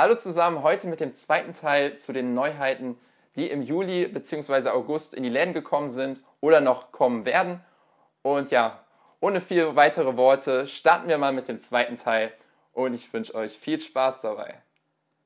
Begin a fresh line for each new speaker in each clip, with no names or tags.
Hallo zusammen, heute mit dem zweiten Teil zu den Neuheiten, die im Juli bzw. August in die Läden gekommen sind oder noch kommen werden. Und ja, ohne viele weitere Worte starten wir mal mit dem zweiten Teil und ich wünsche euch viel Spaß dabei.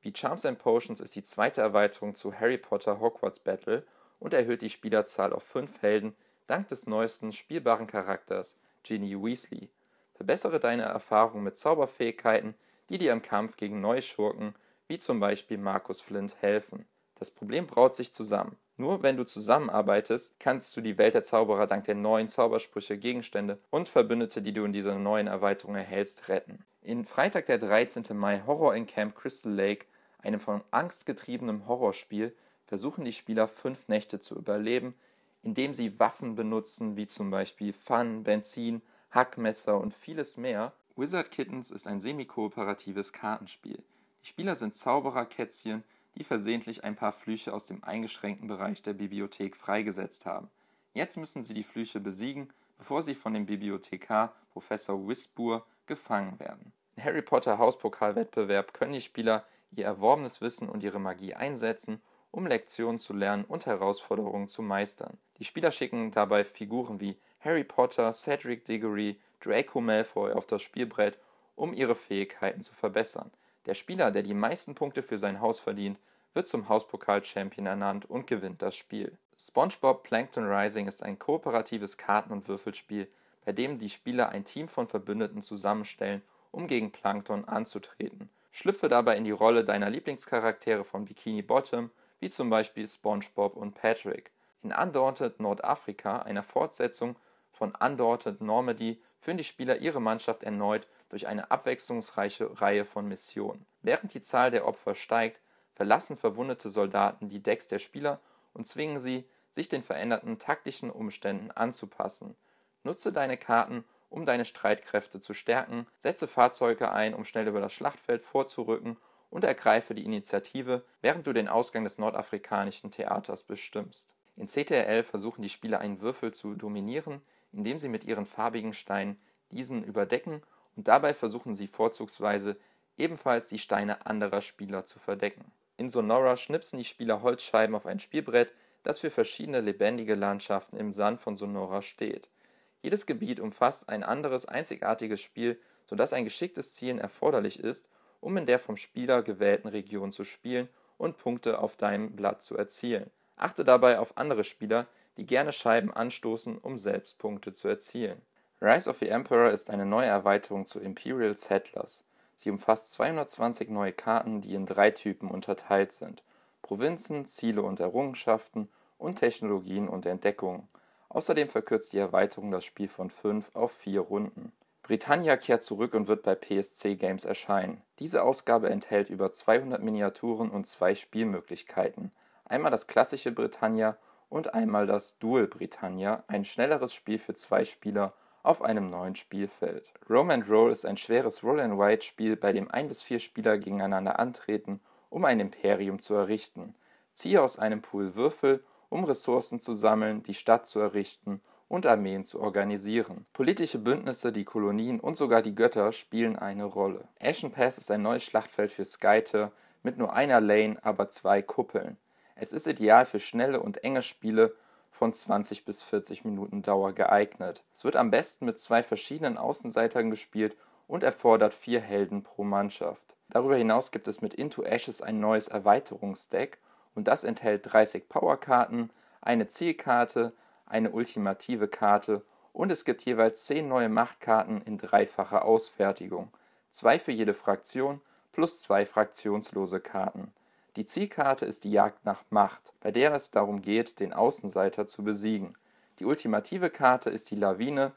Wie Charms and Potions ist die zweite Erweiterung zu Harry Potter Hogwarts Battle und erhöht die Spielerzahl auf 5 Helden dank des neuesten spielbaren Charakters Ginny Weasley. Verbessere deine Erfahrung mit Zauberfähigkeiten, die dir im Kampf gegen neue Schurken, wie zum Beispiel Markus Flint helfen. Das Problem braut sich zusammen. Nur wenn du zusammenarbeitest, kannst du die Welt der Zauberer dank der neuen Zaubersprüche, Gegenstände und Verbündete, die du in dieser neuen Erweiterung erhältst, retten. In Freitag der 13. Mai Horror in Camp Crystal Lake, einem von Angst getriebenen Horrorspiel, versuchen die Spieler fünf Nächte zu überleben, indem sie Waffen benutzen, wie zum Beispiel Pfannen, Benzin, Hackmesser und vieles mehr, Wizard Kittens ist ein semi-kooperatives Kartenspiel. Die Spieler sind Zaubererkätzchen, die versehentlich ein paar Flüche aus dem eingeschränkten Bereich der Bibliothek freigesetzt haben. Jetzt müssen sie die Flüche besiegen, bevor sie von dem Bibliothekar Professor Whisbur gefangen werden. Im Harry Potter Hauspokalwettbewerb können die Spieler ihr erworbenes Wissen und ihre Magie einsetzen, um Lektionen zu lernen und Herausforderungen zu meistern. Die Spieler schicken dabei Figuren wie Harry Potter, Cedric Diggory, Draco Malfoy auf das Spielbrett, um ihre Fähigkeiten zu verbessern. Der Spieler, der die meisten Punkte für sein Haus verdient, wird zum Hauspokal-Champion ernannt und gewinnt das Spiel. SpongeBob Plankton Rising ist ein kooperatives Karten- und Würfelspiel, bei dem die Spieler ein Team von Verbündeten zusammenstellen, um gegen Plankton anzutreten. Schlüpfe dabei in die Rolle deiner Lieblingscharaktere von Bikini Bottom wie zum Beispiel SpongeBob und Patrick. In Undaunted Nordafrika, einer Fortsetzung von Undaunted Normandy, führen die Spieler ihre Mannschaft erneut durch eine abwechslungsreiche Reihe von Missionen. Während die Zahl der Opfer steigt, verlassen verwundete Soldaten die Decks der Spieler und zwingen sie, sich den veränderten taktischen Umständen anzupassen. Nutze deine Karten, um deine Streitkräfte zu stärken, setze Fahrzeuge ein, um schnell über das Schlachtfeld vorzurücken und ergreife die Initiative, während du den Ausgang des nordafrikanischen Theaters bestimmst. In CTRL versuchen die Spieler einen Würfel zu dominieren, indem sie mit ihren farbigen Steinen diesen überdecken und dabei versuchen sie vorzugsweise ebenfalls die Steine anderer Spieler zu verdecken. In Sonora schnipsen die Spieler Holzscheiben auf ein Spielbrett, das für verschiedene lebendige Landschaften im Sand von Sonora steht. Jedes Gebiet umfasst ein anderes einzigartiges Spiel, sodass ein geschicktes Zielen erforderlich ist, um in der vom Spieler gewählten Region zu spielen und Punkte auf deinem Blatt zu erzielen. Achte dabei auf andere Spieler, die gerne Scheiben anstoßen, um selbst Punkte zu erzielen. Rise of the Emperor ist eine neue Erweiterung zu Imperial Settlers. Sie umfasst 220 neue Karten, die in drei Typen unterteilt sind: Provinzen, Ziele und Errungenschaften und Technologien und Entdeckungen. Außerdem verkürzt die Erweiterung das Spiel von 5 auf 4 Runden. Britannia kehrt zurück und wird bei PSC Games erscheinen. Diese Ausgabe enthält über 200 Miniaturen und zwei Spielmöglichkeiten: einmal das klassische Britannia und einmal das Dual Britannia, ein schnelleres Spiel für zwei Spieler auf einem neuen Spielfeld. Rome and Roll ist ein schweres roll and white spiel bei dem ein bis vier Spieler gegeneinander antreten, um ein Imperium zu errichten. Ziehe aus einem Pool Würfel, um Ressourcen zu sammeln, die Stadt zu errichten und Armeen zu organisieren. Politische Bündnisse, die Kolonien und sogar die Götter spielen eine Rolle. Ashen Pass ist ein neues Schlachtfeld für Skyte mit nur einer Lane, aber zwei Kuppeln. Es ist ideal für schnelle und enge Spiele von 20 bis 40 Minuten Dauer geeignet. Es wird am besten mit zwei verschiedenen Außenseitern gespielt und erfordert vier Helden pro Mannschaft. Darüber hinaus gibt es mit Into Ashes ein neues Erweiterungsdeck und das enthält 30 Powerkarten, eine Zielkarte, eine ultimative Karte und es gibt jeweils 10 neue Machtkarten in dreifacher Ausfertigung, zwei für jede Fraktion plus zwei fraktionslose Karten. Die Zielkarte ist die Jagd nach Macht, bei der es darum geht, den Außenseiter zu besiegen. Die ultimative Karte ist die Lawine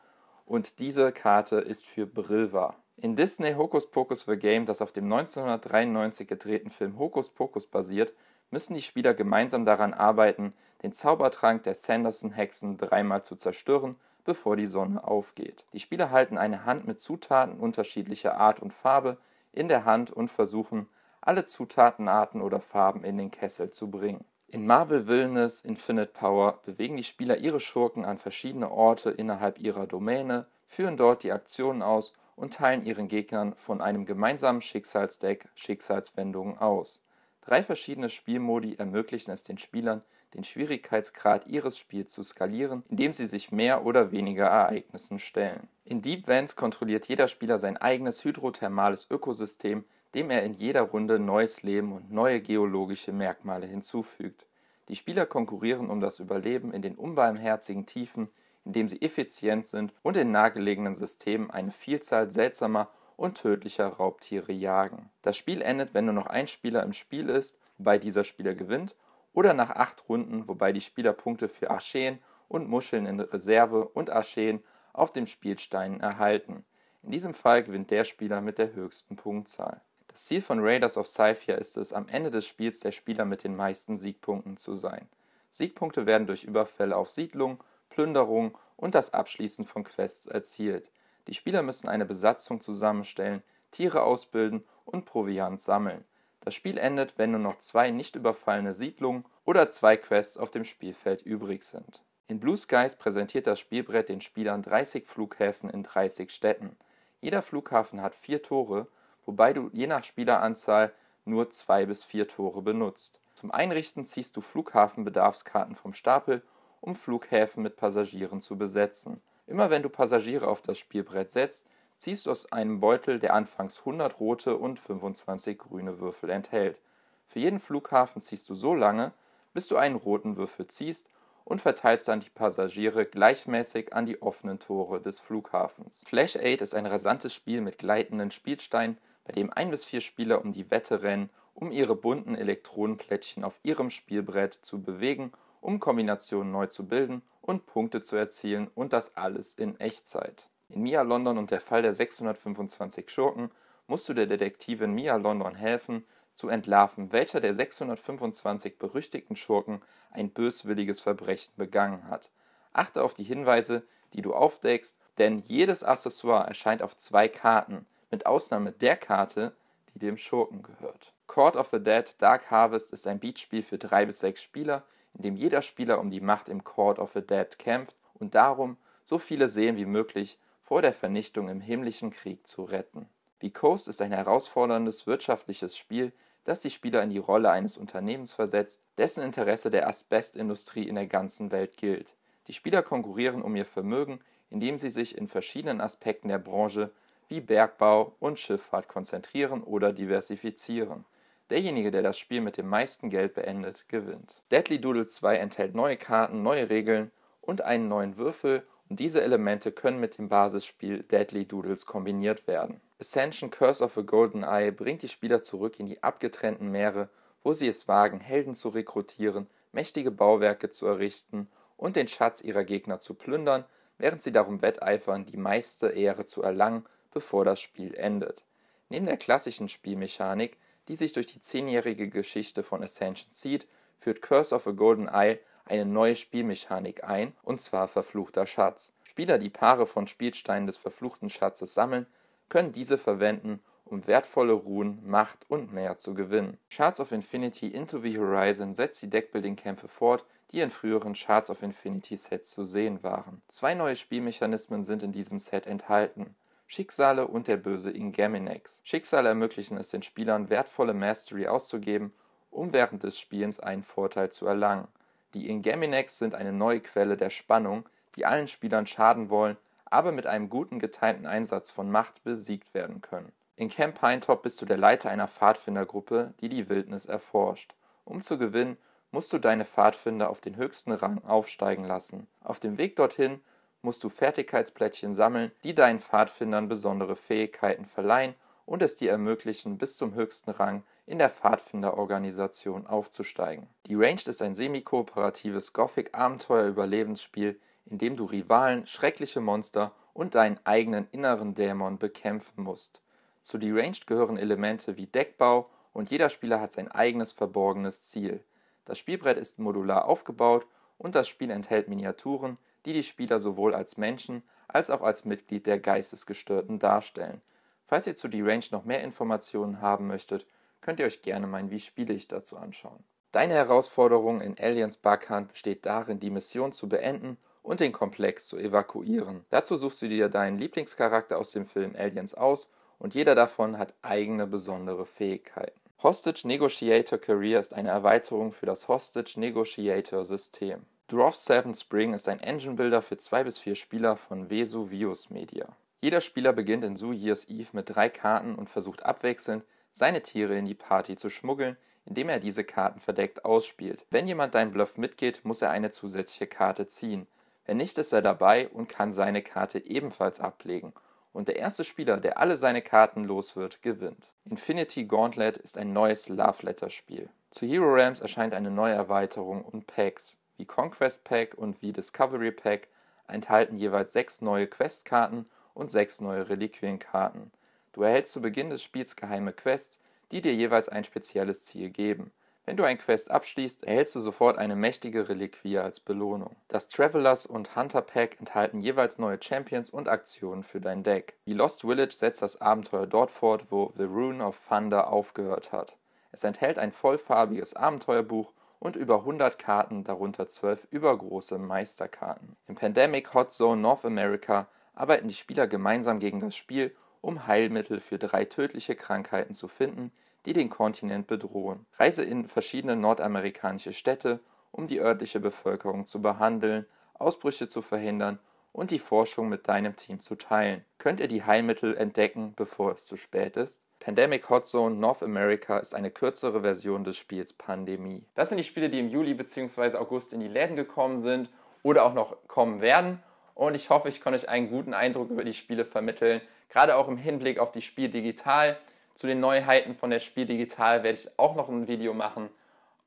und diese Karte ist für Brilva. In Disney Hokus Pokus The Game, das auf dem 1993 gedrehten Film Hokus Pokus basiert, müssen die Spieler gemeinsam daran arbeiten, den Zaubertrank der Sanderson-Hexen dreimal zu zerstören, bevor die Sonne aufgeht. Die Spieler halten eine Hand mit Zutaten unterschiedlicher Art und Farbe in der Hand und versuchen, alle Zutatenarten oder Farben in den Kessel zu bringen. In Marvel Villainous Infinite Power bewegen die Spieler ihre Schurken an verschiedene Orte innerhalb ihrer Domäne, führen dort die Aktionen aus und teilen ihren Gegnern von einem gemeinsamen Schicksalsdeck Schicksalswendungen aus. Drei verschiedene Spielmodi ermöglichen es den Spielern, den Schwierigkeitsgrad ihres Spiels zu skalieren, indem sie sich mehr oder weniger Ereignissen stellen. In Deep Vents kontrolliert jeder Spieler sein eigenes hydrothermales Ökosystem, dem er in jeder Runde neues Leben und neue geologische Merkmale hinzufügt. Die Spieler konkurrieren um das Überleben in den unbarmherzigen Tiefen, indem sie effizient sind und in nahegelegenen Systemen eine Vielzahl seltsamer und tödlicher Raubtiere jagen. Das Spiel endet, wenn nur noch ein Spieler im Spiel ist, wobei dieser Spieler gewinnt, oder nach acht Runden, wobei die Spieler Punkte für Archeen und Muscheln in Reserve und Archeen auf dem Spielstein erhalten. In diesem Fall gewinnt der Spieler mit der höchsten Punktzahl. Das Ziel von Raiders of Scythia ist es, am Ende des Spiels der Spieler mit den meisten Siegpunkten zu sein. Siegpunkte werden durch Überfälle auf Siedlungen, Plünderungen und das Abschließen von Quests erzielt. Die Spieler müssen eine Besatzung zusammenstellen, Tiere ausbilden und Proviant sammeln. Das Spiel endet, wenn nur noch zwei nicht überfallene Siedlungen oder zwei Quests auf dem Spielfeld übrig sind. In Blue Skies präsentiert das Spielbrett den Spielern 30 Flughäfen in 30 Städten. Jeder Flughafen hat vier Tore, wobei du je nach Spieleranzahl nur zwei bis vier Tore benutzt. Zum Einrichten ziehst du Flughafenbedarfskarten vom Stapel, um Flughäfen mit Passagieren zu besetzen. Immer wenn du Passagiere auf das Spielbrett setzt, ziehst du aus einem Beutel, der anfangs 100 rote und 25 grüne Würfel enthält. Für jeden Flughafen ziehst du so lange, bis du einen roten Würfel ziehst und verteilst dann die Passagiere gleichmäßig an die offenen Tore des Flughafens. Flash 8 ist ein rasantes Spiel mit gleitenden Spielsteinen, bei dem ein bis vier Spieler um die Wette rennen, um ihre bunten Elektronenplättchen auf ihrem Spielbrett zu bewegen um Kombinationen neu zu bilden und Punkte zu erzielen und das alles in Echtzeit. In Mia London und der Fall der 625 Schurken musst du der Detektivin Mia London helfen, zu entlarven, welcher der 625 berüchtigten Schurken ein böswilliges Verbrechen begangen hat. Achte auf die Hinweise, die du aufdeckst, denn jedes Accessoire erscheint auf zwei Karten, mit Ausnahme der Karte, die dem Schurken gehört. Court of the Dead Dark Harvest ist ein Beatspiel für drei bis sechs Spieler in dem jeder Spieler um die Macht im Court of the Dead kämpft und darum, so viele Seelen wie möglich vor der Vernichtung im himmlischen Krieg zu retten. The Coast ist ein herausforderndes wirtschaftliches Spiel, das die Spieler in die Rolle eines Unternehmens versetzt, dessen Interesse der Asbestindustrie in der ganzen Welt gilt. Die Spieler konkurrieren um ihr Vermögen, indem sie sich in verschiedenen Aspekten der Branche wie Bergbau und Schifffahrt konzentrieren oder diversifizieren. Derjenige, der das Spiel mit dem meisten Geld beendet, gewinnt. Deadly Doodle 2 enthält neue Karten, neue Regeln und einen neuen Würfel und diese Elemente können mit dem Basisspiel Deadly Doodles kombiniert werden. Ascension Curse of a Golden Eye bringt die Spieler zurück in die abgetrennten Meere, wo sie es wagen, Helden zu rekrutieren, mächtige Bauwerke zu errichten und den Schatz ihrer Gegner zu plündern, während sie darum wetteifern, die meiste Ehre zu erlangen, bevor das Spiel endet. Neben der klassischen Spielmechanik die sich durch die zehnjährige Geschichte von Ascension zieht, führt Curse of a Golden Eye eine neue Spielmechanik ein, und zwar Verfluchter Schatz. Spieler, die Paare von Spielsteinen des verfluchten Schatzes sammeln, können diese verwenden, um wertvolle Ruhen, Macht und mehr zu gewinnen. Shards of Infinity Into the Horizon setzt die Deckbuilding-Kämpfe fort, die in früheren Shards of Infinity Sets zu sehen waren. Zwei neue Spielmechanismen sind in diesem Set enthalten. Schicksale und der Böse Ingaminex. Schicksale ermöglichen es den Spielern, wertvolle Mastery auszugeben, um während des Spielens einen Vorteil zu erlangen. Die Ingaminex sind eine neue Quelle der Spannung, die allen Spielern schaden wollen, aber mit einem guten getimten Einsatz von Macht besiegt werden können. In Camp Pinetop bist du der Leiter einer Pfadfindergruppe, die die Wildnis erforscht. Um zu gewinnen, musst du deine Pfadfinder auf den höchsten Rang aufsteigen lassen. Auf dem Weg dorthin musst du Fertigkeitsplättchen sammeln, die deinen Pfadfindern besondere Fähigkeiten verleihen und es dir ermöglichen, bis zum höchsten Rang in der Pfadfinderorganisation aufzusteigen. Die Ranged ist ein semi-kooperatives Gothic-Abenteuer-Überlebensspiel, in dem du Rivalen, schreckliche Monster und deinen eigenen inneren Dämon bekämpfen musst. Zu die Ranged gehören Elemente wie Deckbau und jeder Spieler hat sein eigenes verborgenes Ziel. Das Spielbrett ist modular aufgebaut und das Spiel enthält Miniaturen, die die Spieler sowohl als Menschen als auch als Mitglied der Geistesgestörten darstellen. Falls ihr zu The Range noch mehr Informationen haben möchtet, könnt ihr euch gerne mein Wie spiele ich dazu anschauen. Deine Herausforderung in Aliens Barkhan besteht darin, die Mission zu beenden und den Komplex zu evakuieren. Dazu suchst du dir deinen Lieblingscharakter aus dem Film Aliens aus und jeder davon hat eigene besondere Fähigkeiten. Hostage Negotiator Career ist eine Erweiterung für das Hostage Negotiator System. Dwarf Seven Spring ist ein Engine Builder für 2 bis vier Spieler von Vesuvius Media. Jeder Spieler beginnt in Su Year's Eve mit drei Karten und versucht abwechselnd, seine Tiere in die Party zu schmuggeln, indem er diese Karten verdeckt ausspielt. Wenn jemand deinen Bluff mitgeht, muss er eine zusätzliche Karte ziehen. Wenn nicht, ist er dabei und kann seine Karte ebenfalls ablegen. Und der erste Spieler, der alle seine Karten los wird, gewinnt. Infinity Gauntlet ist ein neues Love Letter Spiel. Zu Hero Rams erscheint eine neue Erweiterung und Packs wie Conquest Pack und wie Discovery Pack enthalten jeweils sechs neue Questkarten und sechs neue Reliquienkarten. Du erhältst zu Beginn des Spiels geheime Quests, die dir jeweils ein spezielles Ziel geben. Wenn du ein Quest abschließt, erhältst du sofort eine mächtige Reliquie als Belohnung. Das Travelers und Hunter Pack enthalten jeweils neue Champions und Aktionen für dein Deck. Die Lost Village setzt das Abenteuer dort fort, wo The Rune of Thunder aufgehört hat. Es enthält ein vollfarbiges Abenteuerbuch und über 100 Karten, darunter 12 übergroße Meisterkarten. Im Pandemic Hot Zone North America arbeiten die Spieler gemeinsam gegen das Spiel, um Heilmittel für drei tödliche Krankheiten zu finden, die den Kontinent bedrohen. Reise in verschiedene nordamerikanische Städte, um die örtliche Bevölkerung zu behandeln, Ausbrüche zu verhindern und die Forschung mit deinem Team zu teilen. Könnt ihr die Heilmittel entdecken, bevor es zu spät ist? Pandemic Hot Zone North America ist eine kürzere Version des Spiels Pandemie. Das sind die Spiele, die im Juli bzw. August in die Läden gekommen sind oder auch noch kommen werden. Und ich hoffe, ich konnte euch einen guten Eindruck über die Spiele vermitteln. Gerade auch im Hinblick auf die Spiel Digital. Zu den Neuheiten von der Spiel Digital werde ich auch noch ein Video machen.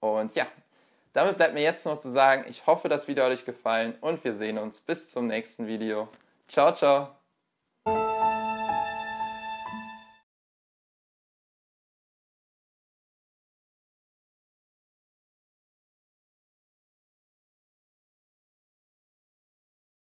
Und ja, damit bleibt mir jetzt noch zu sagen, ich hoffe, das Video hat euch gefallen und wir sehen uns bis zum nächsten Video. Ciao, ciao!